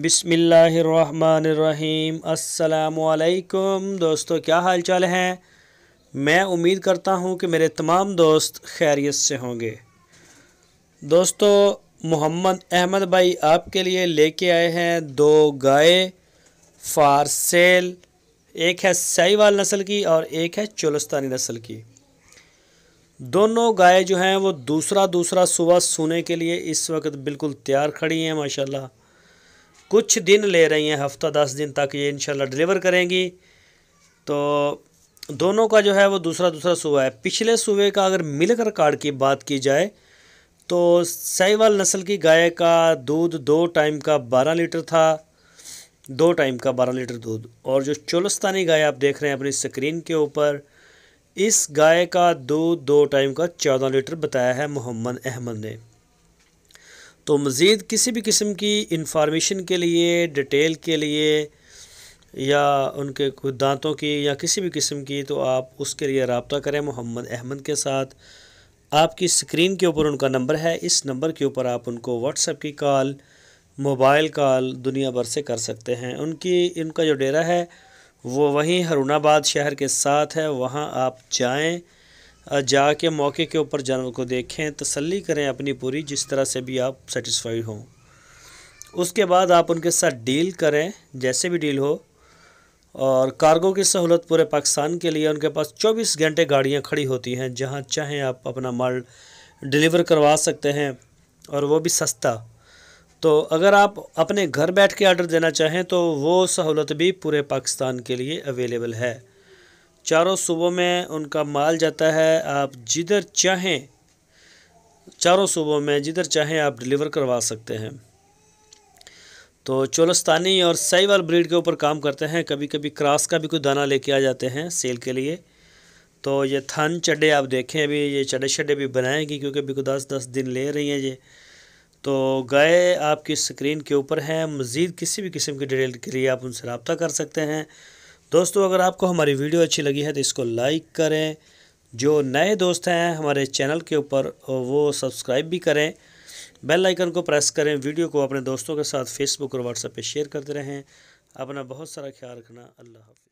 بسم اللہ الرحمن الرحیم السلام علیکم دوستو کیا حال چال ہیں میں امید کرتا ہوں کہ میرے تمام دوست خیریت سے ہوں گے دوستو محمد احمد بھائی آپ کے لیے لے کے آئے ہیں دو گائے فارسیل ایک ہے سائی وال نسل کی اور ایک ہے چولستانی نسل کی دونوں گائے جو ہیں وہ دوسرا دوسرا صبح سونے کے لیے اس وقت بالکل تیار کھڑی ہیں ماشاءاللہ اللہ کچھ دن لے رہی ہیں ہفتہ دس دن تک یہ انشاءاللہ ڈیلیور ڈلیور کریں گی تو دونوں کا جو ہے وہ دوسرا دوسرا صوبہ ہے پچھلے صوبے کا اگر مل کر کارڈ کی بات کی جائے تو سی نسل کی گائے کا دودھ دو ٹائم کا بارہ لیٹر تھا دو ٹائم کا بارہ لیٹر دودھ اور جو چولستانی گائے آپ دیکھ رہے ہیں اپنی سکرین کے اوپر اس گائے کا دودھ دو ٹائم کا چودہ لیٹر بتایا ہے محمد احمد نے تو مزید کسی بھی قسم کی انفارمیشن کے لیے ڈیٹیل کے لیے یا ان کے دانتوں کی یا کسی بھی قسم کی تو آپ اس کے لیے رابطہ کریں محمد احمد کے ساتھ آپ کی سکرین کے اوپر ان کا نمبر ہے اس نمبر کے اوپر آپ ان کو واٹس اپ کی کال موبائل کال دنیا بھر سے کر سکتے ہیں ان کی ان کا جو ڈیرہ ہے وہ وہیں ہرون آباد شہر کے ساتھ ہے وہاں آپ جائیں جا کے موقع کے اوپر جانور کو دیکھیں تسلی کریں اپنی پوری جس طرح سے بھی آپ سیٹسفائیڈ ہوں اس کے بعد آپ ان کے ساتھ ڈیل کریں جیسے بھی ڈیل ہو اور کارگو کی سہولت پورے پاکستان کے لیے ان کے پاس چوبیس گھنٹے گاڑیاں کھڑی ہوتی ہیں جہاں چاہیں آپ اپنا مال ڈیلیور کروا سکتے ہیں اور وہ بھی سستا تو اگر آپ اپنے گھر بیٹھ کے آرڈر دینا چاہیں تو وہ سہولت بھی پورے پاکستان کے لیے اویلیبل ہے چاروں صوبوں میں ان کا مال جاتا ہے آپ جدھر چاہیں چاروں صوبوں میں جدھر چاہیں آپ ڈیلیور کروا سکتے ہیں تو چولستانی اور وال بریڈ کے اوپر کام کرتے ہیں کبھی کبھی کراس کا بھی کوئی دانہ لے کے آ جاتے ہیں سیل کے لیے تو یہ تھن چڈے آپ دیکھیں ابھی یہ چڈے شڈے بھی بنائیں گی کیونکہ ابھی کو دس دس دن لے رہی ہیں یہ تو گائے آپ کی سکرین کے اوپر ہیں مزید کسی بھی قسم کی ڈیٹیل کے لیے آپ ان سے رابطہ کر سکتے ہیں دوستو اگر آپ کو ہماری ویڈیو اچھی لگی ہے تو اس کو لائک کریں جو نئے دوست ہیں ہمارے چینل کے اوپر وہ سبسکرائب بھی کریں بیل آئکن کو پریس کریں ویڈیو کو اپنے دوستوں کے ساتھ فیس بک اور واٹس اپ پہ شیئر کرتے رہیں اپنا بہت سارا خیال رکھنا اللہ حافظ